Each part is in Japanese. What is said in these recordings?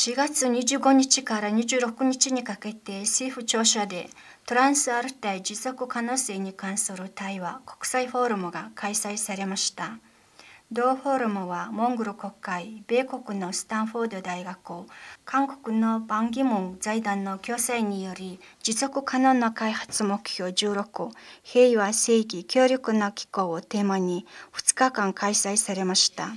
4月25日から26日にかけて政府庁舎でトランスアルタイ持続可能性に関する対話国際フォーラムが開催されました。同フォーラムはモンゴル国会、米国のスタンフォード大学、韓国のバンギモン財団の共催により持続可能な開発目標16平和正義協力の機構をテーマに2日間開催されました。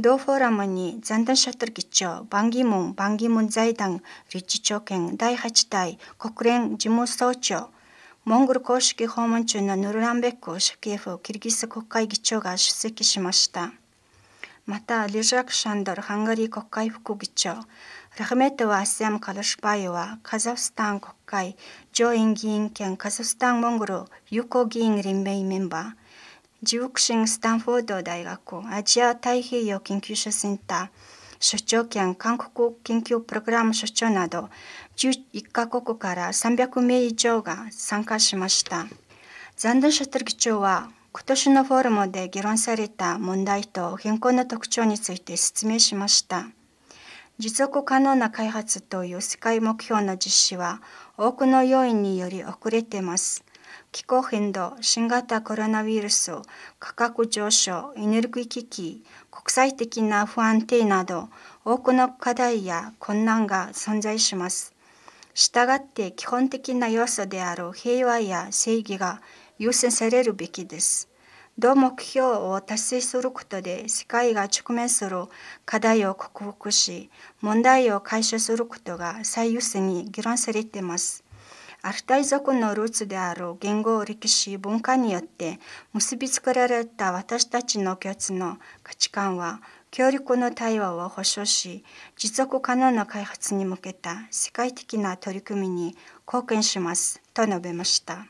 同フォーラムに도シャトル議長、バンギモン、バンギモン財団立地長権第8대国連事務総長モンゴル公式訪問中の누르란베크샤키에프키キルギス国会議長が出席しましたまた、リジャク・シャンドル、ハンガリー国会副議長、ラハメトワ・アセム・カルシュバイは、カザフスタン国会上院議員兼カザフスタン・モンゴル友好議員連盟メンバー、ジオクシン・スタンフォード大学アジア太平洋研究所センター所長兼韓国研究プログラム所長など11カ国から300名以上が参加しました。残念者ャト長は今年のフォーラムで議論された問題と変更の特徴について説明しました。持続可能な開発という世界目標の実施は多くの要因により遅れています。気候変動、新型コロナウイルス、価格上昇、エネルギー危機、国際的な不安定など、多くの課題や困難が存在します。したがって基本的な要素である平和や正義が優先されるべきです。同目標を達成することで世界が直面する課題を克服し問題を解消することが最優先に議論されています。アルタイ族のルーツである言語歴史文化によって結びつけられた私たちの共通の価値観は協力の対話を保障し持続可能な開発に向けた世界的な取り組みに貢献しますと述べました。